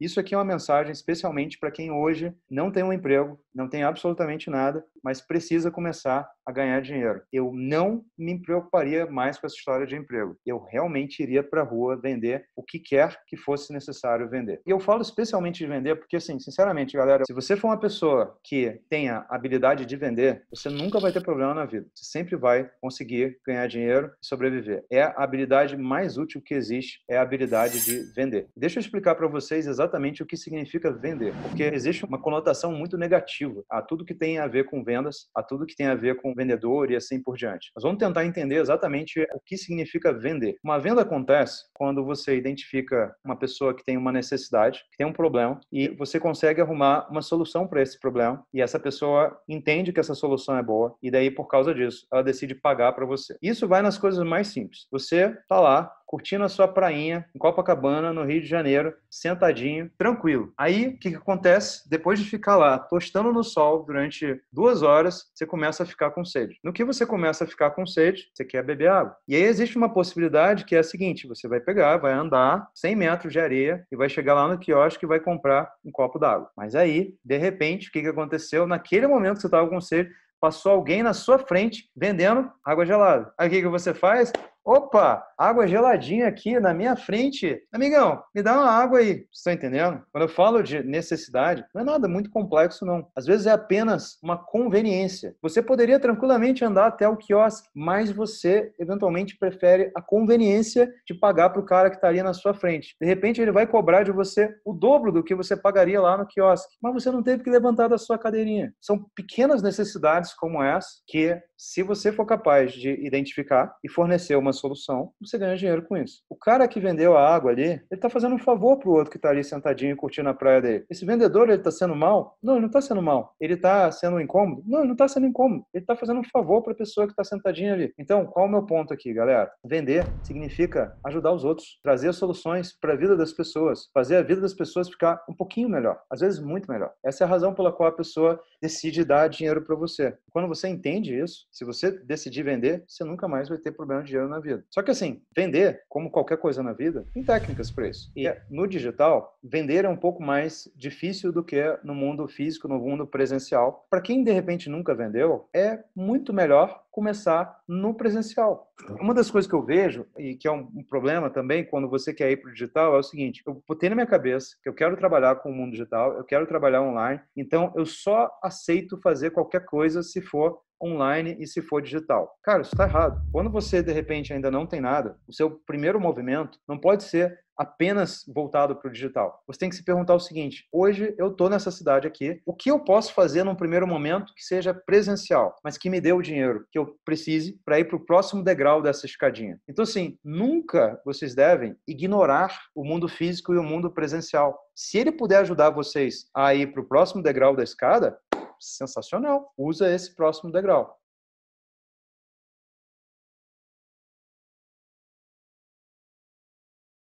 Isso aqui é uma mensagem especialmente para quem hoje não tem um emprego, não tem absolutamente nada, mas precisa começar a ganhar dinheiro. Eu não me preocuparia mais com essa história de emprego. Eu realmente iria para a rua vender o que quer que fosse necessário vender. E eu falo especialmente de vender porque, assim, sinceramente, galera, se você for uma pessoa que tenha habilidade de vender, você nunca vai ter problema na vida. Você sempre vai conseguir ganhar dinheiro e sobreviver. É a habilidade mais útil que existe, é a habilidade de vender. Deixa eu explicar para vocês exatamente exatamente o que significa vender, porque existe uma conotação muito negativa a tudo que tem a ver com vendas, a tudo que tem a ver com vendedor e assim por diante. Mas vamos tentar entender exatamente o que significa vender. Uma venda acontece quando você identifica uma pessoa que tem uma necessidade, que tem um problema e você consegue arrumar uma solução para esse problema e essa pessoa entende que essa solução é boa e daí por causa disso ela decide pagar para você. Isso vai nas coisas mais simples. Você tá lá curtindo a sua prainha em Copacabana, no Rio de Janeiro, sentadinho, tranquilo. Aí, o que, que acontece? Depois de ficar lá tostando no sol durante duas horas, você começa a ficar com sede. No que você começa a ficar com sede, você quer beber água. E aí existe uma possibilidade que é a seguinte: você vai pegar, vai andar 100 metros de areia e vai chegar lá no quiosque e vai comprar um copo d'água. Mas aí, de repente, o que, que aconteceu? Naquele momento que você estava com sede, passou alguém na sua frente vendendo água gelada. Aí o que, que você faz? Opa, água geladinha aqui na minha frente. Amigão, me dá uma água aí. Você está entendendo? Quando eu falo de necessidade, não é nada muito complexo, não. Às vezes é apenas uma conveniência. Você poderia tranquilamente andar até o quiosque, mas você eventualmente prefere a conveniência de pagar para o cara que estaria tá na sua frente. De repente, ele vai cobrar de você o dobro do que você pagaria lá no quiosque, mas você não teve que levantar da sua cadeirinha. São pequenas necessidades como essa que se você for capaz de identificar e fornecer uma solução, você ganha dinheiro com isso. O cara que vendeu a água ali, ele está fazendo um favor pro outro que está ali sentadinho e curtindo a praia dele. Esse vendedor, ele está sendo mal? Não, ele não está sendo mal. Ele está sendo incômodo? Não, ele não está sendo incômodo. Ele está fazendo um favor pra pessoa que está sentadinha ali. Então, qual é o meu ponto aqui, galera? Vender significa ajudar os outros, trazer soluções para a vida das pessoas, fazer a vida das pessoas ficar um pouquinho melhor, às vezes muito melhor. Essa é a razão pela qual a pessoa decide dar dinheiro para você. Quando você entende isso, se você decidir vender, você nunca mais vai ter problema de dinheiro na vida. Só que assim, vender, como qualquer coisa na vida, tem técnicas para isso. E é, no digital, vender é um pouco mais difícil do que no mundo físico, no mundo presencial. Para quem de repente nunca vendeu, é muito melhor começar no presencial. Tá. Uma das coisas que eu vejo, e que é um problema também quando você quer ir para o digital, é o seguinte: eu botei na minha cabeça que eu quero trabalhar com o mundo digital, eu quero trabalhar online, então eu só aceito fazer qualquer coisa se for online e se for digital. Cara, isso está errado. Quando você, de repente, ainda não tem nada, o seu primeiro movimento não pode ser apenas voltado para o digital. Você tem que se perguntar o seguinte: hoje eu estou nessa cidade aqui, o que eu posso fazer num primeiro momento que seja presencial, mas que me dê o dinheiro que eu precise para ir para o próximo degrau dessa escadinha? Então, assim, nunca vocês devem ignorar o mundo físico e o mundo presencial. Se ele puder ajudar vocês a ir para o próximo degrau da escada, sensacional. Usa esse próximo degrau.